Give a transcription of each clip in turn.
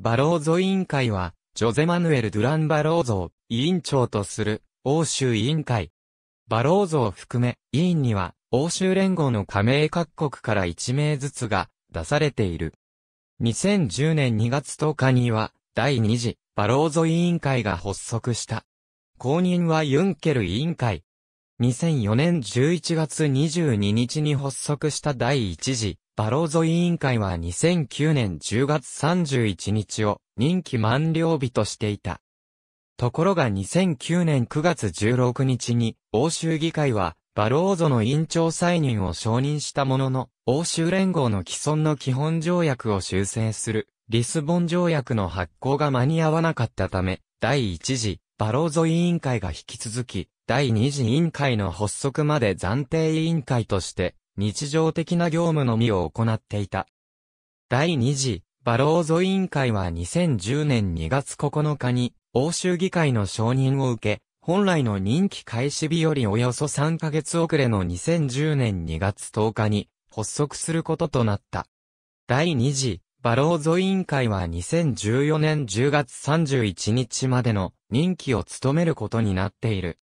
バローゾ委員会は、ジョゼマヌエル・ドゥラン・バローゾを委員長とする欧州委員会。バローゾを含め、委員には欧州連合の加盟各国から1名ずつが出されている。2010年2月10日には、第2次バローゾ委員会が発足した。公認はユンケル委員会。2004年11月22日に発足した第1次バローゾ委員会は2009年10月31日を任期満了日としていた。ところが2009年9月16日に欧州議会はバローゾの委員長再任を承認したものの、欧州連合の既存の基本条約を修正するリスボン条約の発行が間に合わなかったため、第1次バローゾ委員会が引き続き、第2次委員会の発足まで暫定委員会として日常的な業務のみを行っていた。第二次、バローゾ委員会は2010年2月9日に、欧州議会の承認を受け、本来の任期開始日よりおよそ3ヶ月遅れの2010年2月10日に、発足することとなった。第二次、バローゾ委員会は2014年10月31日までの任期を務めることになっている。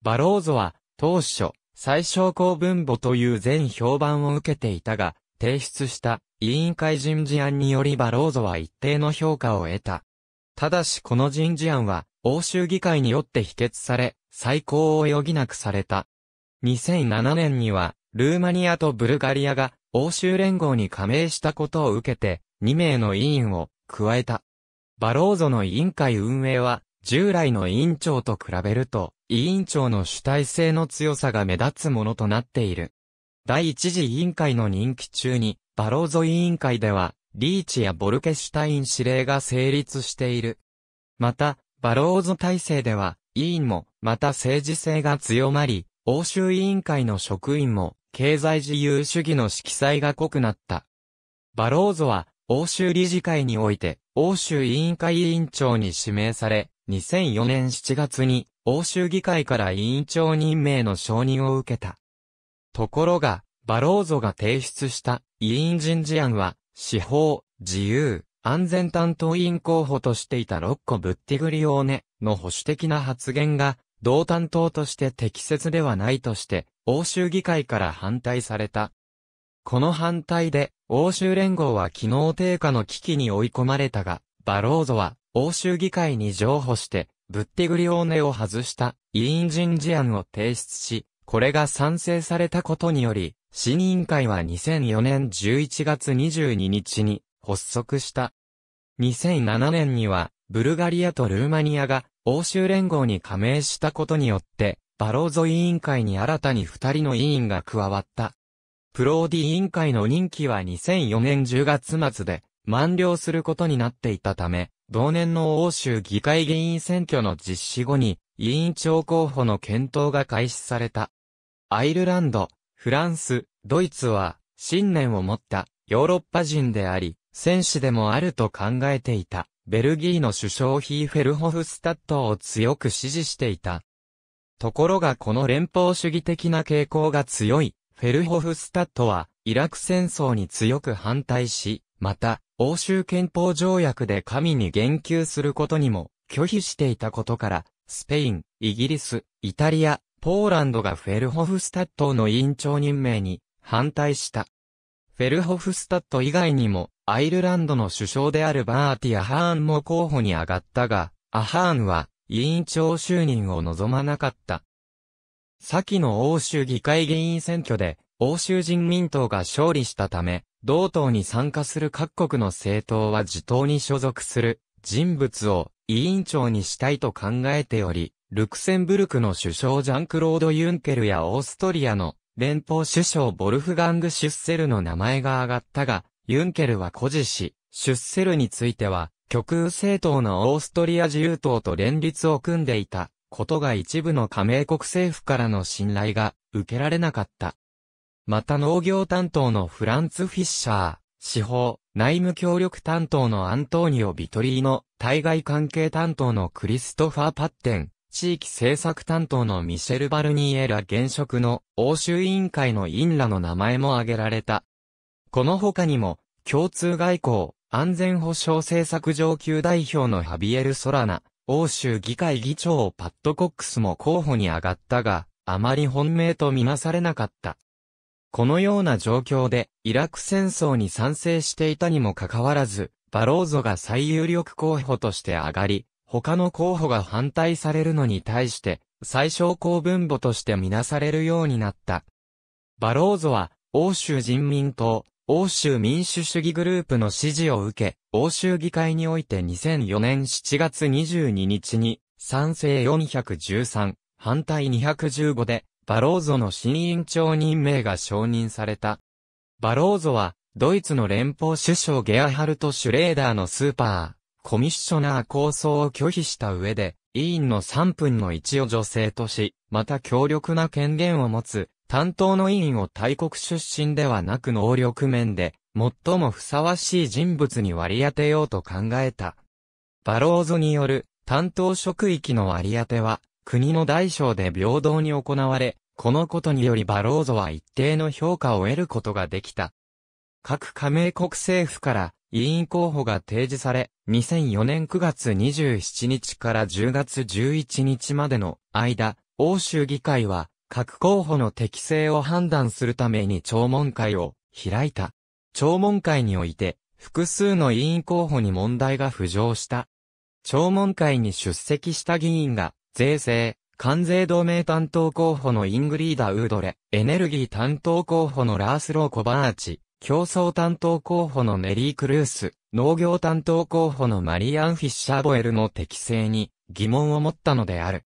バローゾは、当初、最小公文母という全評判を受けていたが、提出した委員会人事案によりバローゾは一定の評価を得た。ただしこの人事案は、欧州議会によって否決され、再考を余儀なくされた。2007年には、ルーマニアとブルガリアが欧州連合に加盟したことを受けて、2名の委員を加えた。バローゾの委員会運営は、従来の委員長と比べると、委員長の主体性の強さが目立つものとなっている。第一次委員会の任期中に、バローゾ委員会では、リーチやボルケシュタイン指令が成立している。また、バローゾ体制では、委員も、また政治性が強まり、欧州委員会の職員も、経済自由主義の色彩が濃くなった。バローゾは、欧州理事会において、欧州委員会委員長に指名され、2004年7月に、欧州議会から委員長任命の承認を受けた。ところが、バローゾが提出した委員人事案は、司法、自由、安全担当委員候補としていたロッコ・ブッティグリオーネの保守的な発言が、同担当として適切ではないとして、欧州議会から反対された。この反対で、欧州連合は機能低下の危機に追い込まれたが、バローゾは、欧州議会に譲歩して、ブッテグリオーネを外した委員人事案を提出し、これが賛成されたことにより、新委員会は2004年11月22日に発足した。2007年には、ブルガリアとルーマニアが欧州連合に加盟したことによって、バローゾ委員会に新たに2人の委員が加わった。プローディ委員会の任期は2004年10月末で満了することになっていたため、同年の欧州議会議員選挙の実施後に、委員長候補の検討が開始された。アイルランド、フランス、ドイツは、信念を持ったヨーロッパ人であり、戦士でもあると考えていた、ベルギーの首相ヒーフェルホフスタットを強く支持していた。ところがこの連邦主義的な傾向が強い、フェルホフスタットは、イラク戦争に強く反対し、また、欧州憲法条約で神に言及することにも拒否していたことから、スペイン、イギリス、イタリア、ポーランドがフェルホフスタットの委員長任命に反対した。フェルホフスタット以外にも、アイルランドの首相であるバーティ・アハーンも候補に上がったが、アハーンは委員長就任を望まなかった。先の欧州議会議員選挙で、欧州人民党が勝利したため、同党に参加する各国の政党は自党に所属する人物を委員長にしたいと考えており、ルクセンブルクの首相ジャンクロード・ユンケルやオーストリアの連邦首相ボルフガング・シュッセルの名前が挙がったが、ユンケルは誇示し、シュッセルについては、極右政党のオーストリア自由党と連立を組んでいたことが一部の加盟国政府からの信頼が受けられなかった。また農業担当のフランツ・フィッシャー、司法、内務協力担当のアントーニオ・ビトリーノ、対外関係担当のクリストファー・パッテン、地域政策担当のミシェル・バルニエラ現職の欧州委員会の委員らの名前も挙げられた。この他にも、共通外交、安全保障政策上級代表のハビエル・ソラナ、欧州議会議長パッド・コックスも候補に上がったが、あまり本命とみなされなかった。このような状況で、イラク戦争に賛成していたにもかかわらず、バローゾが最有力候補として上がり、他の候補が反対されるのに対して、最小公分母としてみなされるようになった。バローゾは、欧州人民党、欧州民主主義グループの支持を受け、欧州議会において2004年7月22日に、賛成413、反対215で、バローゾの新委員長任命が承認された。バローゾは、ドイツの連邦首相ゲアハルト・シュレーダーのスーパー、コミッショナー構想を拒否した上で、委員の3分の1を女性とし、また強力な権限を持つ、担当の委員を大国出身ではなく能力面で、最もふさわしい人物に割り当てようと考えた。バローゾによる担当職域の割り当ては、国の大小で平等に行われ、このことによりバローゾは一定の評価を得ることができた。各加盟国政府から委員候補が提示され、2004年9月27日から10月11日までの間、欧州議会は各候補の適性を判断するために聴聞会を開いた。聴聞会において、複数の委員候補に問題が浮上した。聴聞会に出席した議員が税制、関税同盟担当候補のイングリーダ・ウードレ、エネルギー担当候補のラースロー・コバーチ、競争担当候補のメリー・クルース、農業担当候補のマリアン・フィッシャー・ボエルの適性に疑問を持ったのである。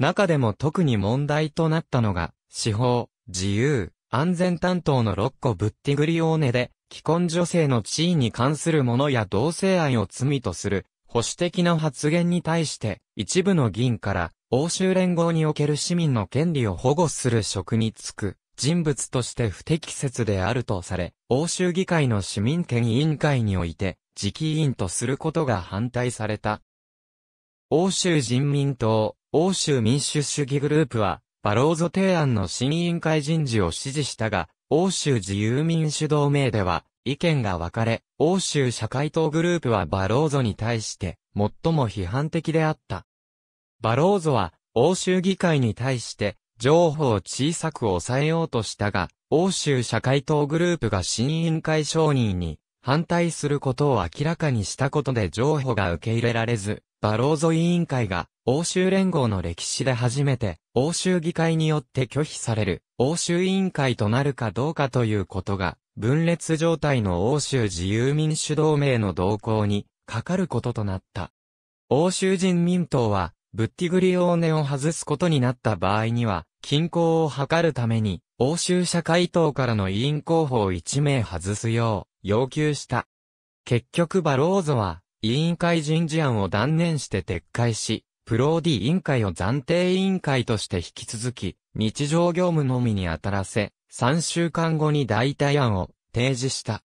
中でも特に問題となったのが、司法、自由、安全担当のロッコ・ブッティグリオーネで、既婚女性の地位に関するものや同性愛を罪とする保守的な発言に対して、一部の議員から、欧州連合における市民の権利を保護する職に就く、人物として不適切であるとされ、欧州議会の市民権委員会において、次期委員とすることが反対された。欧州人民党、欧州民主主義グループは、バローゾ提案の新委員会人事を支持したが、欧州自由民主同盟では、意見が分かれ、欧州社会党グループはバローゾに対して最も批判的であった。バローゾは欧州議会に対して譲歩を小さく抑えようとしたが、欧州社会党グループが新委員会承認に反対することを明らかにしたことで譲歩が受け入れられず、バローゾ委員会が欧州連合の歴史で初めて欧州議会によって拒否される欧州委員会となるかどうかということが分裂状態の欧州自由民主同盟の動向にかかることとなった。欧州人民党は、ブッティグリオーネを外すことになった場合には、均衡を図るために、欧州社会党からの委員候補を1名外すよう要求した。結局バローゾは、委員会人事案を断念して撤回し、プローディ委員会を暫定委員会として引き続き、日常業務のみに当たらせ、3週間後に代替案を提示した。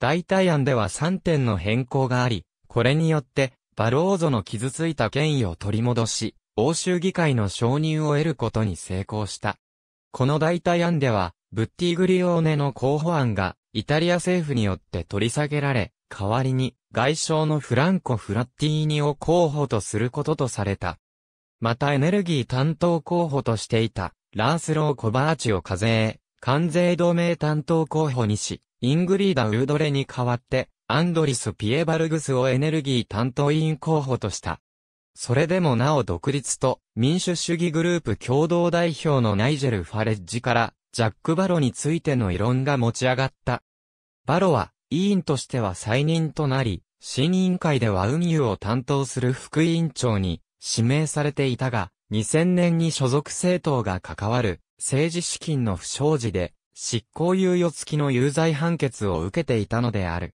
代替案では3点の変更があり、これによって、バローゾの傷ついた権威を取り戻し、欧州議会の承認を得ることに成功した。この代替案では、ブッティグリオーネの候補案が、イタリア政府によって取り下げられ、代わりに、外相のフランコ・フラッティーニを候補とすることとされた。またエネルギー担当候補としていた、ラースロー・コバーチを課税、関税同盟担当候補にし、イングリーダ・ウードレに代わって、アンドリス・ピエバルグスをエネルギー担当委員候補とした。それでもなお独立と民主主義グループ共同代表のナイジェル・ファレッジからジャック・バロについての異論が持ち上がった。バロは委員としては再任となり、新委員会では運輸を担当する副委員長に指名されていたが、2000年に所属政党が関わる政治資金の不祥事で、執行猶予付きの有罪判決を受けていたのである。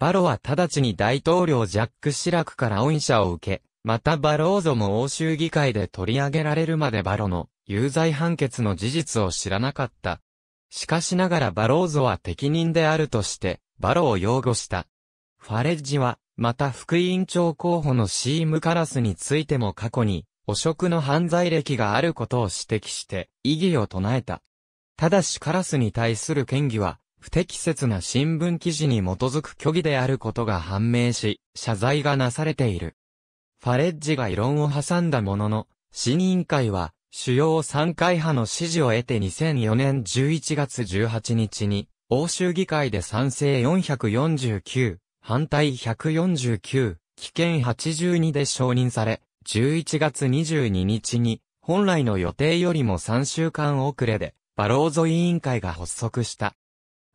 バロは直ちに大統領ジャック・シラクから恩赦を受け、またバローゾも欧州議会で取り上げられるまでバロの有罪判決の事実を知らなかった。しかしながらバローゾは適任であるとして、バロを擁護した。ファレッジは、また副委員長候補のシーム・カラスについても過去に、汚職の犯罪歴があることを指摘して、異議を唱えた。ただしカラスに対する権疑は、不適切な新聞記事に基づく虚偽であることが判明し、謝罪がなされている。ファレッジが異論を挟んだものの、新委員会は、主要3会派の支持を得て2004年11月18日に、欧州議会で賛成449、反対149、危険82で承認され、11月22日に、本来の予定よりも3週間遅れで、バローゾ委員会が発足した。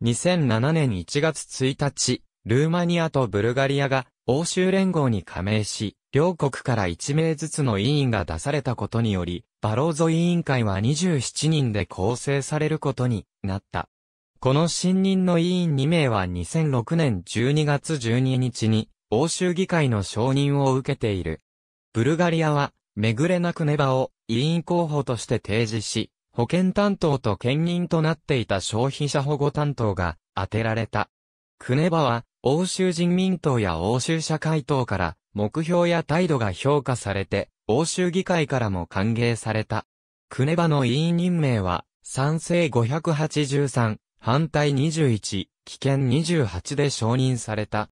2007年1月1日、ルーマニアとブルガリアが欧州連合に加盟し、両国から1名ずつの委員が出されたことにより、バローゾ委員会は27人で構成されることになった。この新任の委員2名は2006年12月12日に、欧州議会の承認を受けているブルガリアは、めぐれなくネバを委員候補として提示し、保険担当と兼任となっていた消費者保護担当が当てられた。クネバは、欧州人民党や欧州社会党から目標や態度が評価されて、欧州議会からも歓迎された。クネバの委員任命は、賛成583、反対21、危険28で承認された。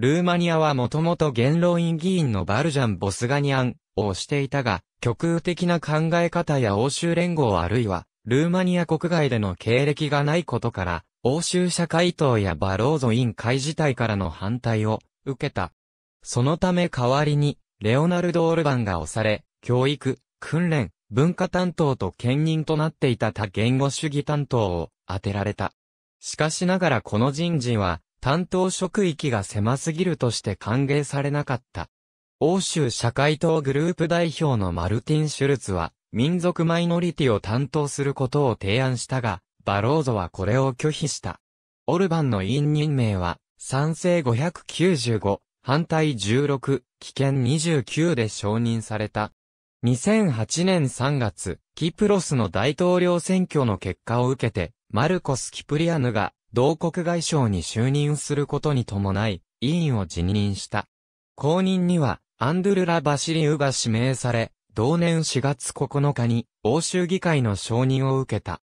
ルーマニアはもともと元老院議員のバルジャン・ボスガニアンをしていたが、極右的な考え方や欧州連合あるいは、ルーマニア国外での経歴がないことから、欧州社会党やバローゾ委員会自体からの反対を受けた。そのため代わりに、レオナルド・オルバンが押され、教育、訓練、文化担当と兼任となっていた他言語主義担当を当てられた。しかしながらこの人事は、担当職域が狭すぎるとして歓迎されなかった。欧州社会党グループ代表のマルティン・シュルツは、民族マイノリティを担当することを提案したが、バローゾはこれを拒否した。オルバンの委員任命は、賛成595、反対16、危険29で承認された。2008年3月、キプロスの大統領選挙の結果を受けて、マルコス・キプリアヌが同国外相に就任することに伴い、委員を辞任した。後任には、アンドゥルラ・バシリウが指名され、同年4月9日に、欧州議会の承認を受けた。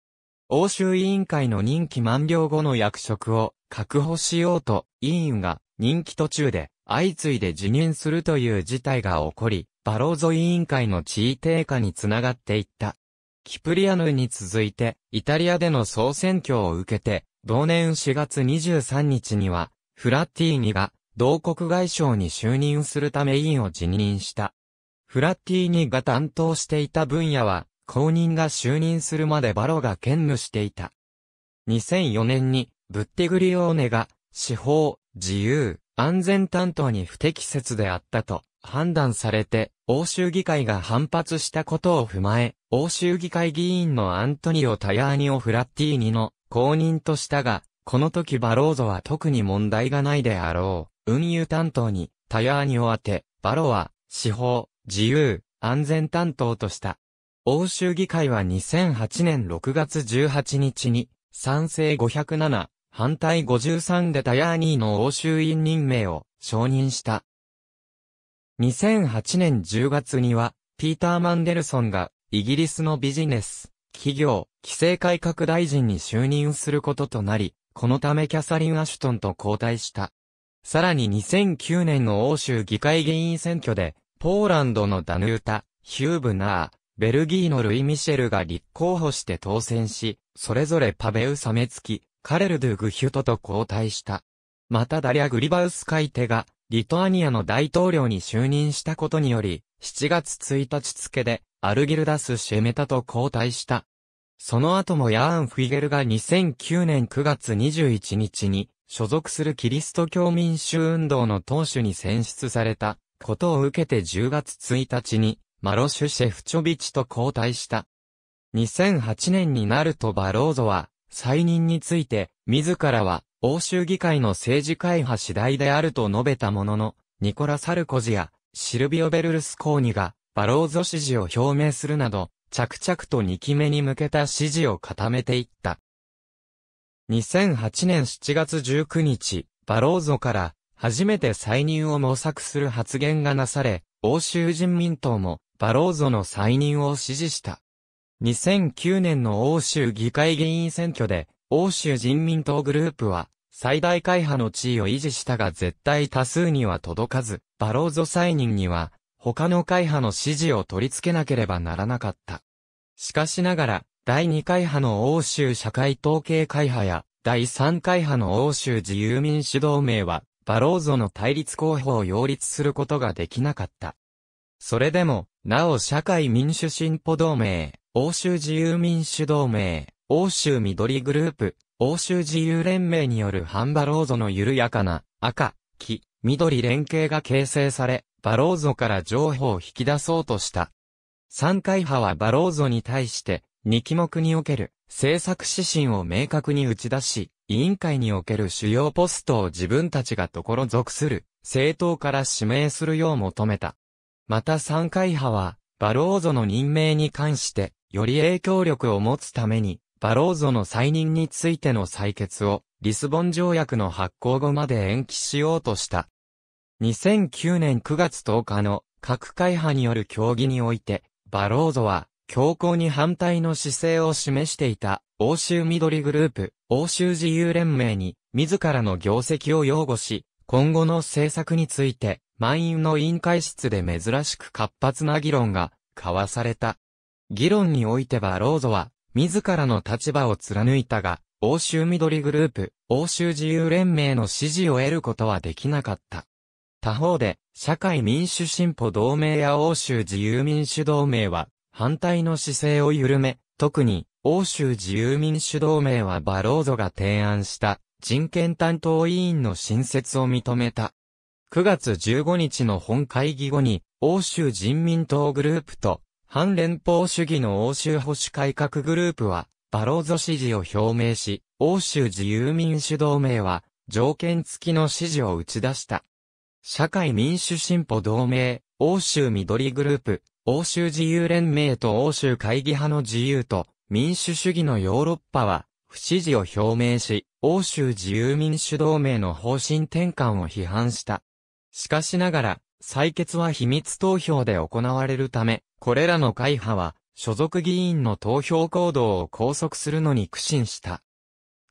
欧州委員会の任期満了後の役職を確保しようと、委員が任期途中で相次いで辞任するという事態が起こり、バローゾ委員会の地位低下につながっていった。キプリアヌに続いて、イタリアでの総選挙を受けて、同年4月23日には、フラッティーニが、同国外相に就任するため委員を辞任した。フラッティーニが担当していた分野は、公認が就任するまでバロが兼務していた。2004年に、ブッテグリオーネが、司法、自由、安全担当に不適切であったと判断されて、欧州議会が反発したことを踏まえ、欧州議会議員のアントニオ・タヤーニオ・フラッティーニの公認としたが、この時バローゾは特に問題がないであろう。運輸担当に、タヤーニを当て、バロは、司法、自由、安全担当とした。欧州議会は2008年6月18日に、賛成507、反対53でタヤーニーの欧州委員任命を承認した。2008年10月には、ピーター・マンデルソンが、イギリスのビジネス、企業、規制改革大臣に就任することとなり、このためキャサリン・アシュトンと交代した。さらに2009年の欧州議会議員選挙で、ポーランドのダヌータ、ヒューブナー、ベルギーのルイ・ミシェルが立候補して当選し、それぞれパベウ・サメツキ、カレル・ドゥ・グヒュトと交代した。またダリア・グリバウスカイテが、リトアニアの大統領に就任したことにより、7月1日付で、アルギルダス・シェメタと交代した。その後もヤーン・フィゲルが2009年9月21日に、所属するキリスト教民主運動の党首に選出されたことを受けて10月1日にマロシュ・シェフチョビチと交代した。2008年になるとバローゾは再任について自らは欧州議会の政治会派次第であると述べたものの、ニコラ・サルコジやシルビオ・ベルルスコーニが、バローゾ支持を表明するなど、着々と2期目に向けた支持を固めていった。2008年7月19日、バローゾから、初めて再任を模索する発言がなされ、欧州人民党も、バローゾの再任を支持した。2009年の欧州議会議員選挙で、欧州人民党グループは、最大会派の地位を維持したが絶対多数には届かず、バローゾ再任には、他の会派の支持を取り付けなければならなかった。しかしながら、第2会派の欧州社会統計会派や、第3会派の欧州自由民主同盟は、バローゾの対立候補を擁立することができなかった。それでも、なお社会民主進歩同盟、欧州自由民主同盟、欧州緑グループ、欧州自由連盟によるハンバローゾの緩やかな、赤、黄、緑連携が形成され、バローゾから情報を引き出そうとした。三階派はバローゾに対して、二期目における政策指針を明確に打ち出し、委員会における主要ポストを自分たちがところ属する政党から指名するよう求めた。また三階派は、バローゾの任命に関して、より影響力を持つために、バローゾの再任についての採決を、リスボン条約の発行後まで延期しようとした。2009年9月10日の各会派による協議において、バローゾは、強硬に反対の姿勢を示していた、欧州緑グループ、欧州自由連盟に、自らの業績を擁護し、今後の政策について、満員の委員会室で珍しく活発な議論が、交わされた。議論においてバローゾは、自らの立場を貫いたが、欧州緑グループ、欧州自由連盟の支持を得ることはできなかった。他方で、社会民主進歩同盟や欧州自由民主同盟は、反対の姿勢を緩め、特に、欧州自由民主同盟はバローゾが提案した、人権担当委員の新設を認めた。9月15日の本会議後に、欧州人民党グループと、反連邦主義の欧州保守改革グループは、バローゾ支持を表明し、欧州自由民主同盟は、条件付きの支持を打ち出した。社会民主進歩同盟、欧州緑グループ、欧州自由連盟と欧州会議派の自由と民主主義のヨーロッパは、不支持を表明し、欧州自由民主同盟の方針転換を批判した。しかしながら、採決は秘密投票で行われるため、これらの会派は、所属議員の投票行動を拘束するのに苦心した。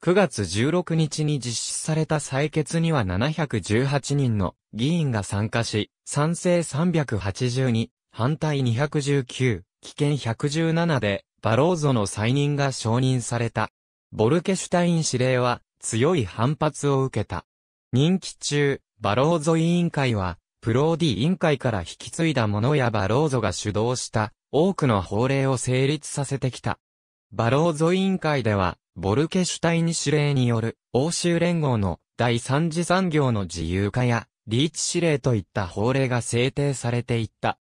9月16日に実施された採決には718人の議員が参加し、賛成382、反対219、危険117で、バローゾの再任が承認された。ボルケシュタイン司令は、強い反発を受けた。任期中、バローゾ委員会は、プローディ委員会から引き継いだものやバローゾが主導した、多くの法令を成立させてきた。バローゾ委員会では、ボルケシュタイン指令による欧州連合の第三次産業の自由化やリーチ指令といった法令が制定されていった。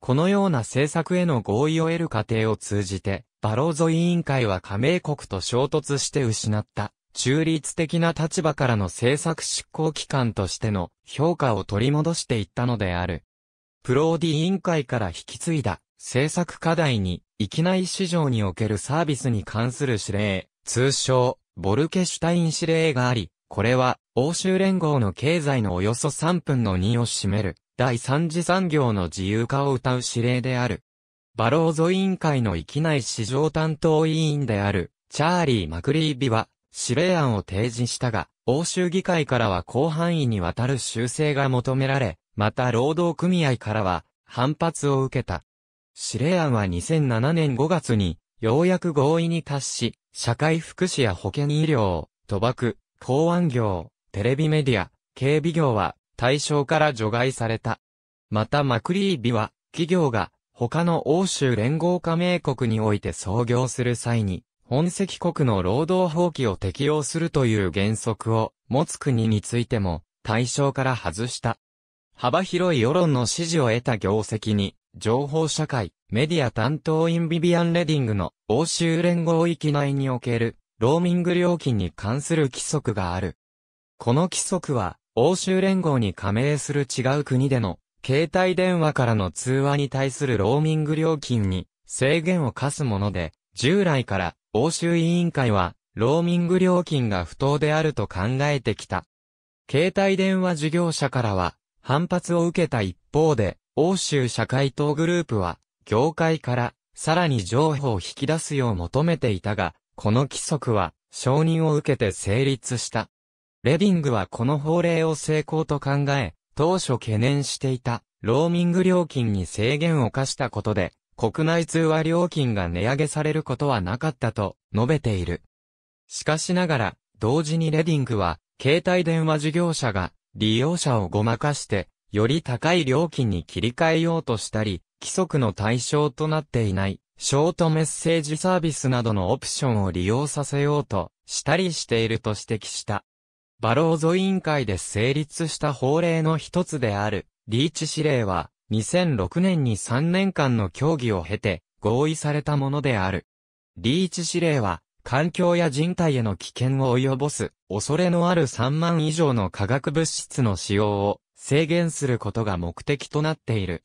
このような政策への合意を得る過程を通じて、バローゾ委員会は加盟国と衝突して失った中立的な立場からの政策執行機関としての評価を取り戻していったのである。プローディ委員会から引き継いだ政策課題に域内市場におけるサービスに関する指令、通称、ボルケシュタイン指令があり、これは、欧州連合の経済のおよそ3分の2を占める、第三次産業の自由化を謳う指令である。バローゾ委員会の域内市場担当委員である、チャーリー・マクリービは、指令案を提示したが、欧州議会からは広範囲にわたる修正が求められ、また労働組合からは、反発を受けた。指令案は2007年5月に、ようやく合意に達し、社会福祉や保健医療、賭博、港湾業、テレビメディア、警備業は対象から除外された。またマクリービは、企業が他の欧州連合加盟国において創業する際に、本籍国の労働法規を適用するという原則を持つ国についても対象から外した。幅広い世論の支持を得た業績に、情報社会、メディア担当インビビアン・レディングの欧州連合域内におけるローミング料金に関する規則がある。この規則は欧州連合に加盟する違う国での携帯電話からの通話に対するローミング料金に制限を課すもので、従来から欧州委員会はローミング料金が不当であると考えてきた。携帯電話事業者からは反発を受けた一方で、欧州社会党グループは、業界から、さらに情報を引き出すよう求めていたが、この規則は、承認を受けて成立した。レディングはこの法令を成功と考え、当初懸念していた、ローミング料金に制限を課したことで、国内通話料金が値上げされることはなかったと述べている。しかしながら、同時にレディングは、携帯電話事業者が利用者をごまかして、より高い料金に切り替えようとしたり、規則の対象となっていない、ショートメッセージサービスなどのオプションを利用させようとしたりしていると指摘した。バローゾ委員会で成立した法令の一つである、リーチ指令は、2006年に3年間の協議を経て、合意されたものである。リーチ指令は、環境や人体への危険を及ぼす、恐れのある3万以上の化学物質の使用を制限することが目的となっている。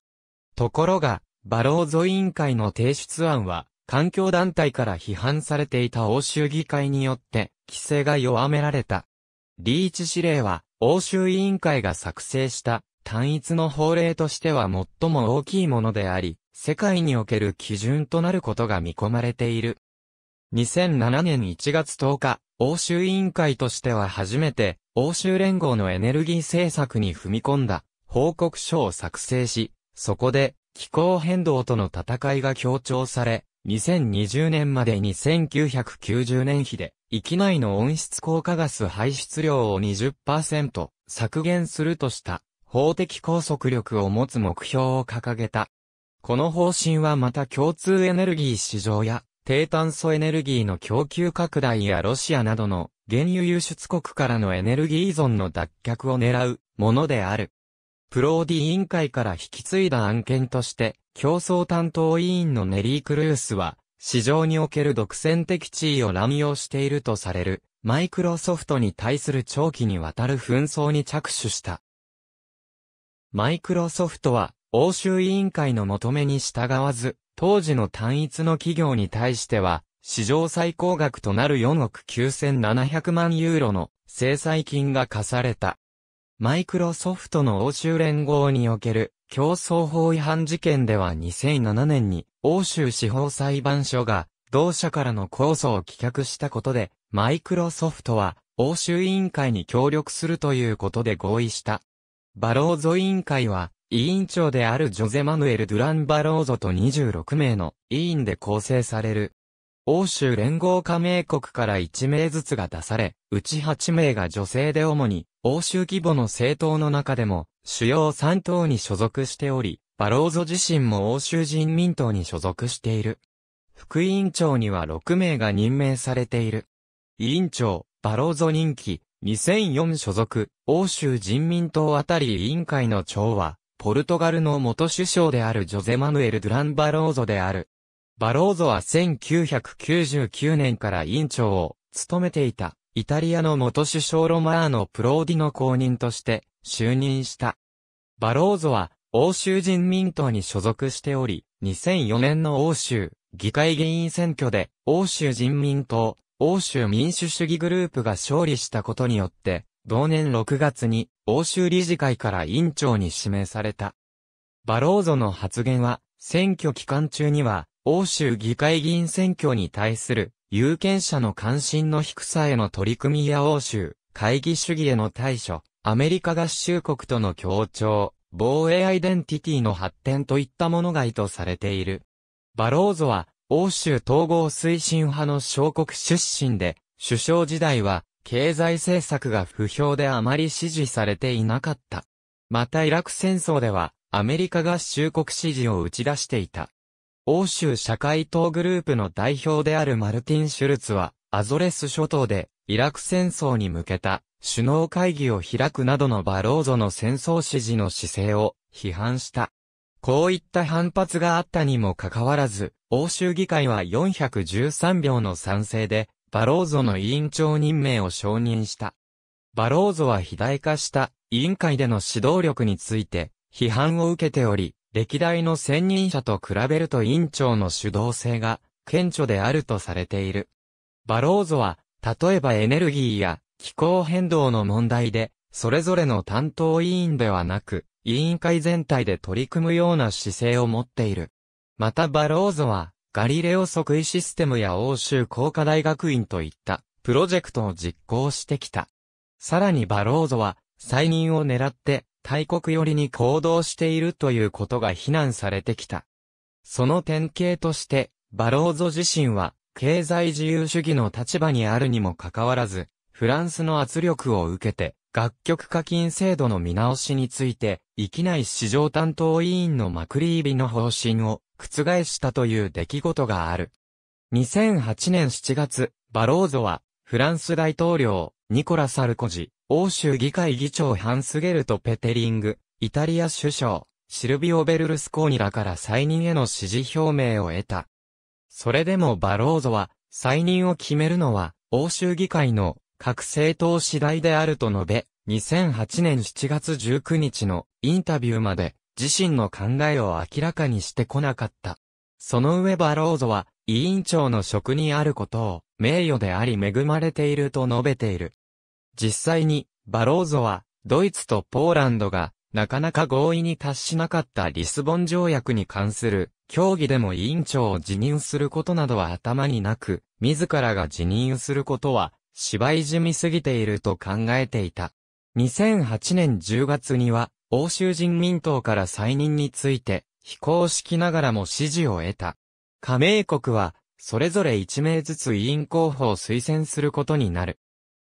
ところが、バローゾ委員会の提出案は、環境団体から批判されていた欧州議会によって、規制が弱められた。リーチ指令は、欧州委員会が作成した単一の法令としては最も大きいものであり、世界における基準となることが見込まれている。2007年1月10日、欧州委員会としては初めて、欧州連合のエネルギー政策に踏み込んだ報告書を作成し、そこで気候変動との戦いが強調され、2020年までに1990年比で、域内の温室効果ガス排出量を20%削減するとした法的拘束力を持つ目標を掲げた。この方針はまた共通エネルギー市場や低炭素エネルギーの供給拡大やロシアなどの原油輸出国からのエネルギー依存の脱却を狙うものである。プローディ委員会から引き継いだ案件として、競争担当委員のネリー・クルースは、市場における独占的地位を乱用しているとされる、マイクロソフトに対する長期にわたる紛争に着手した。マイクロソフトは、欧州委員会の求めに従わず、当時の単一の企業に対しては、史上最高額となる4億9700万ユーロの制裁金が課された。マイクロソフトの欧州連合における競争法違反事件では2007年に欧州司法裁判所が同社からの控訴を棄却したことで、マイクロソフトは欧州委員会に協力するということで合意した。バローゾ委員会は委員長であるジョゼ・マヌエル・ドゥラン・バローゾと26名の委員で構成される。欧州連合加盟国から1名ずつが出され、うち8名が女性で主に、欧州規模の政党の中でも、主要3党に所属しており、バローゾ自身も欧州人民党に所属している。副委員長には6名が任命されている。委員長、バローゾ任期、2004所属、欧州人民党あたり委員会の長は、ポルトガルの元首相であるジョゼ・マヌエル・ドゥラン・バローゾである。バローゾは1999年から委員長を務めていた、イタリアの元首相ロマーノ・プローディの公認として就任した。バローゾは欧州人民党に所属しており、2004年の欧州議会議員選挙で欧州人民党、欧州民主主義グループが勝利したことによって、同年6月に欧州理事会から委員長に指名された。バローゾの発言は、選挙期間中には、欧州議会議員選挙に対する有権者の関心の低さへの取り組みや欧州、会議主義への対処、アメリカ合衆国との協調、防衛アイデンティティの発展といったものが意図されている。バローゾは、欧州統合推進派の小国出身で、首相時代は、経済政策が不評であまり支持されていなかった。またイラク戦争では、アメリカが衆国支持を打ち出していた。欧州社会党グループの代表であるマルティン・シュルツは、アゾレス諸島で、イラク戦争に向けた、首脳会議を開くなどのバローゾの戦争支持の姿勢を批判した。こういった反発があったにもかかわらず、欧州議会は413票の賛成で、バローゾの委員長任命を承認した。バローゾは肥大化した委員会での指導力について批判を受けており、歴代の専任者と比べると委員長の主導性が顕著であるとされている。バローゾは、例えばエネルギーや気候変動の問題で、それぞれの担当委員ではなく、委員会全体で取り組むような姿勢を持っている。またバローゾは、ガリレオ即位システムや欧州工科大学院といったプロジェクトを実行してきた。さらにバローゾは再任を狙って大国寄りに行動しているということが非難されてきた。その典型としてバローゾ自身は経済自由主義の立場にあるにもかかわらずフランスの圧力を受けて楽曲課金制度の見直しについて、域内市場担当委員のマクリービの方針を覆したという出来事がある。2008年7月、バローゾは、フランス大統領、ニコラ・サルコジ、欧州議会議長ハンスゲルト・ペテリング、イタリア首相、シルビオ・ベルルスコーニらから再任への支持表明を得た。それでもバローゾは、再任を決めるのは、欧州議会の各政党次第であると述べ、2008年7月19日のインタビューまで自身の考えを明らかにしてこなかった。その上バローゾは、委員長の職にあることを、名誉であり恵まれていると述べている。実際に、バローゾは、ドイツとポーランドが、なかなか合意に達しなかったリスボン条約に関する、協議でも委員長を辞任することなどは頭になく、自らが辞任することは、芝居じみすぎていると考えていた。2008年10月には、欧州人民党から再任について、非公式ながらも支持を得た。加盟国は、それぞれ1名ずつ委員候補を推薦することになる。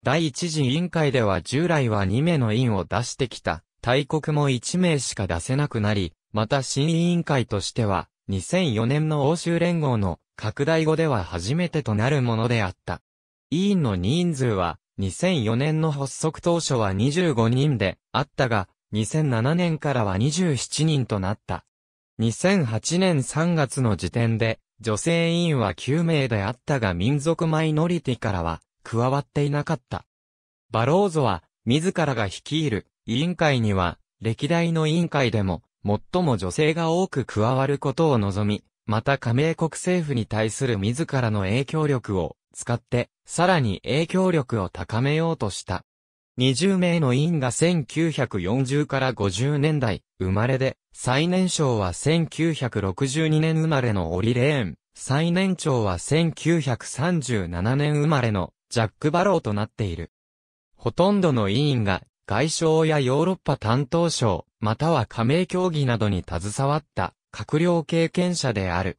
第一次委員会では従来は2名の委員を出してきた、大国も1名しか出せなくなり、また新委員会としては、2004年の欧州連合の拡大後では初めてとなるものであった。委員の人数は、2004年の発足当初は25人であったが、2007年からは27人となった。2008年3月の時点で、女性委員は9名であったが民族マイノリティからは、加わっていなかった。バローゾは、自らが率いる、委員会には、歴代の委員会でも、最も女性が多く加わることを望み、また加盟国政府に対する自らの影響力を使って、さらに影響力を高めようとした。20名の委員が1940から50年代、生まれで、最年少は1962年生まれのオリレーン、最年長は1937年生まれのジャック・バローとなっている。ほとんどの委員が外相やヨーロッパ担当省、または加盟協議などに携わった閣僚経験者である。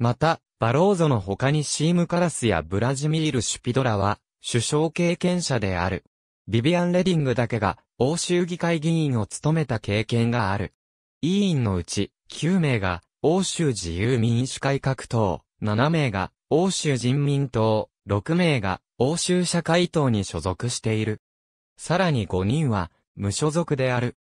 また、バローゾの他にシームカラスやブラジミール・シュピドラは首相経験者である。ビビアン・レディングだけが欧州議会議員を務めた経験がある。委員のうち9名が欧州自由民主改革党、7名が欧州人民党、6名が欧州社会党に所属している。さらに5人は無所属である。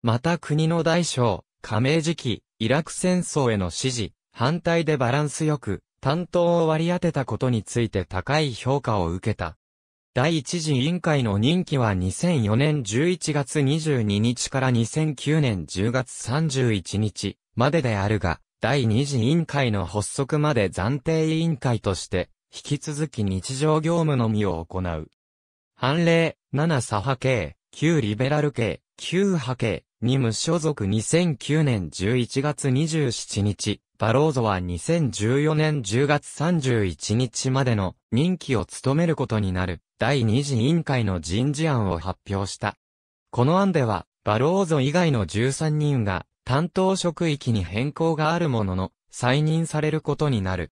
また国の大小、加盟時期、イラク戦争への支持、反対でバランスよく担当を割り当てたことについて高い評価を受けた。第一次委員会の任期は2004年11月22日から2009年10月31日までであるが、第二次委員会の発足まで暫定委員会として、引き続き日常業務のみを行う。判例、7左派系、9リベラル系、9派系に無所属2009年11月27日、バローゾは2014年10月31日までの任期を務めることになる第二次委員会の人事案を発表した。この案では、バローゾ以外の13人が担当職域に変更があるものの、再任されることになる。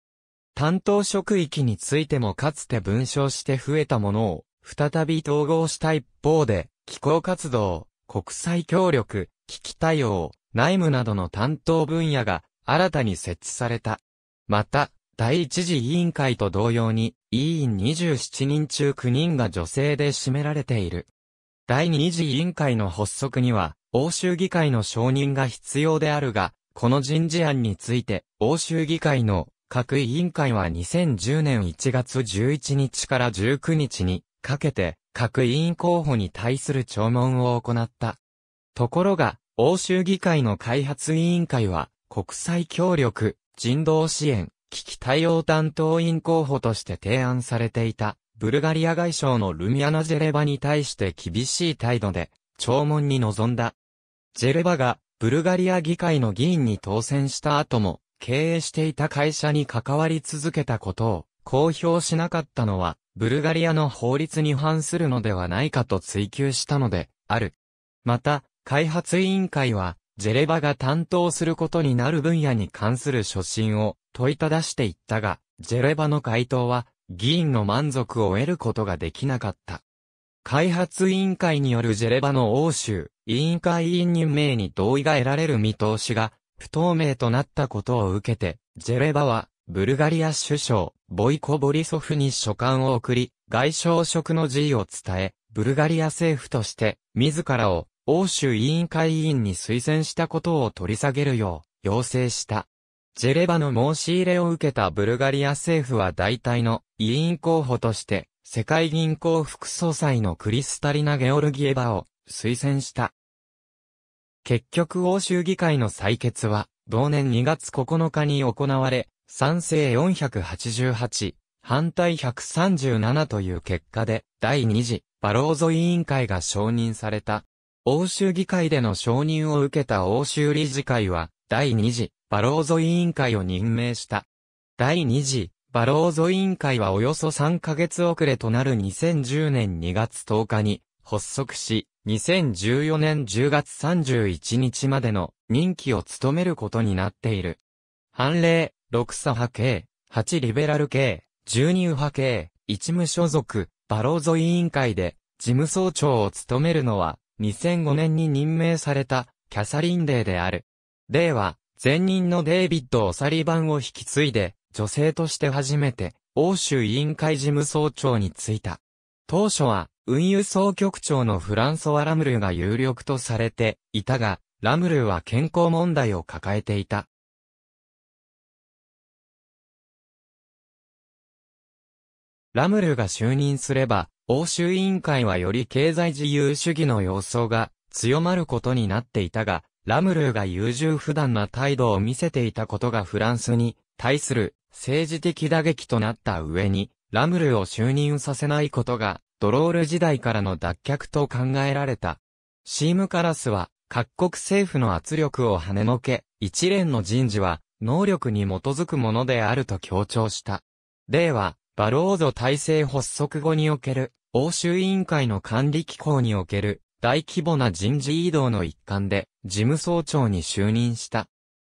担当職域についてもかつて分章して増えたものを、再び統合した一方で、気候活動、国際協力、危機対応、内務などの担当分野が新たに設置された。また、第一次委員会と同様に、委員27人中9人が女性で占められている。第二次委員会の発足には、欧州議会の承認が必要であるが、この人事案について、欧州議会の各委員会は2010年1月11日から19日にかけて、各委員候補に対する聴聞を行った。ところが、欧州議会の開発委員会は、国際協力、人道支援、危機対応担当委員候補として提案されていた、ブルガリア外相のルミアナ・ジェレバに対して厳しい態度で、聴聞に臨んだ。ジェレバが、ブルガリア議会の議員に当選した後も、経営していた会社に関わり続けたことを、公表しなかったのは、ブルガリアの法律に反するのではないかと追求したので、ある。また、開発委員会は、ゼレバが担当することになる分野に関する初心を問いただしていったが、ゼレバの回答は、議員の満足を得ることができなかった。開発委員会によるジェレバの欧州委員会委員任命に同意が得られる見通しが不透明となったことを受けて、ジェレバはブルガリア首相ボイコ・ボリソフに書簡を送り、外相職の辞意を伝え、ブルガリア政府として自らを欧州委員会委員に推薦したことを取り下げるよう要請した。ジェレバの申し入れを受けたブルガリア政府は大体の委員候補として、世界銀行副総裁のクリスタリナ・ゲオルギエバを推薦した。結局欧州議会の採決は、同年2月9日に行われ、賛成488、反対137という結果で、第2次バローゾ委員会が承認された。欧州議会での承認を受けた欧州理事会は、第2次、バローゾ委員会を任命した。第2次、バローゾ委員会はおよそ3ヶ月遅れとなる2010年2月10日に発足し、2014年10月31日までの任期を務めることになっている。判例、6左派系、8リベラル系、12右派系、一無所属、バローゾ委員会で事務総長を務めるのは2005年に任命された、キャサリン・デーである。デーは、前任のデイビッド・オサリバンを引き継いで、女性として初めて、欧州委員会事務総長に就いた。当初は、運輸総局長のフランソワ・ラムルーが有力とされていたが、ラムルーは健康問題を抱えていた。ラムルーが就任すれば、欧州委員会はより経済自由主義の様相が強まることになっていたが、ラムルーが優柔不断な態度を見せていたことがフランスに対する政治的打撃となった上に、ラムルーを就任させないことが、ドロール時代からの脱却と考えられた。シームカラスは、各国政府の圧力を跳ねのけ、一連の人事は、能力に基づくものであると強調した。例は、バローゾ体制発足後における、欧州委員会の管理機構における大規模な人事異動の一環で事務総長に就任した。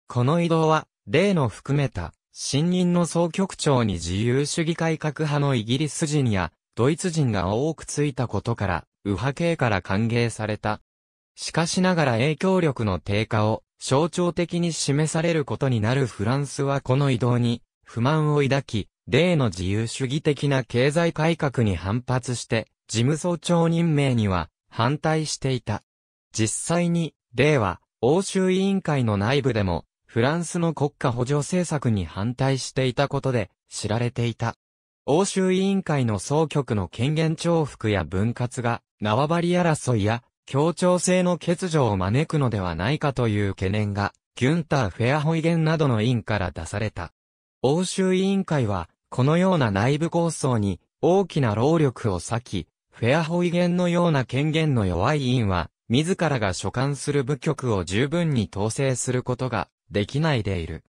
この異動は、例の含めた、新任の総局長に自由主義改革派のイギリス人やドイツ人が多くついたことから、右派系から歓迎された。しかしながら影響力の低下を象徴的に示されることになるフランスはこの異動に不満を抱き、例の自由主義的な経済改革に反発して、事務総長任命には反対していた。実際に、例は、欧州委員会の内部でも、フランスの国家補助政策に反対していたことで知られていた。欧州委員会の総局の権限重複や分割が縄張り争いや協調性の欠如を招くのではないかという懸念がギュンター・フェアホイゲンなどの委員から出された。欧州委員会はこのような内部構想に大きな労力を割き、フェアホイゲンのような権限の弱い委員は、自らが所管する部局を十分に統制することができないでいる。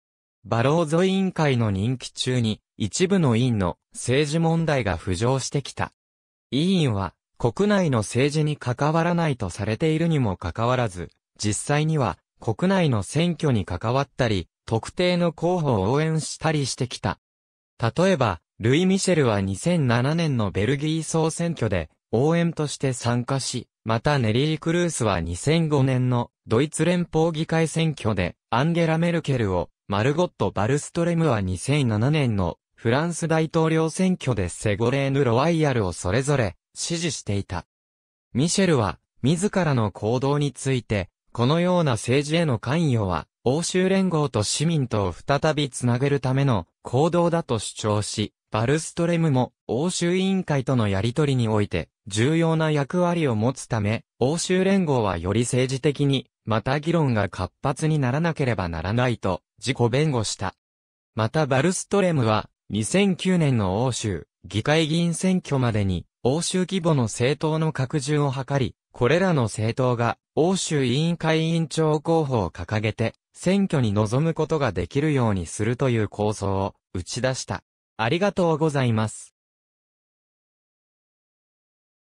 バローゾ委員会の任期中に一部の委員の政治問題が浮上してきた。委員は国内の政治に関わらないとされているにもかかわらず、実際には国内の選挙に関わったり、特定の候補を応援したりしてきた例えば、ルイ・ミシェルは2007年のベルギー総選挙で応援として参加し、またネリー・クルースは2005年のドイツ連邦議会選挙でアンゲラ・メルケルを、マルゴット・バルストレムは2007年のフランス大統領選挙でセゴレーヌ・ロワイヤルをそれぞれ支持していた。ミシェルは自らの行動について、このような政治への関与は、欧州連合と市民とを再びつなげるための行動だと主張し、バルストレムも欧州委員会とのやりとりにおいて重要な役割を持つため、欧州連合はより政治的に、また議論が活発にならなければならないと自己弁護した。またバルストレムは2009年の欧州議会議員選挙までに欧州規模の政党の拡充を図り、これらの政党が欧州委員会委員長候補を掲げて選挙に臨むことができるようにするという構想を打ち出した。ありがとうございます。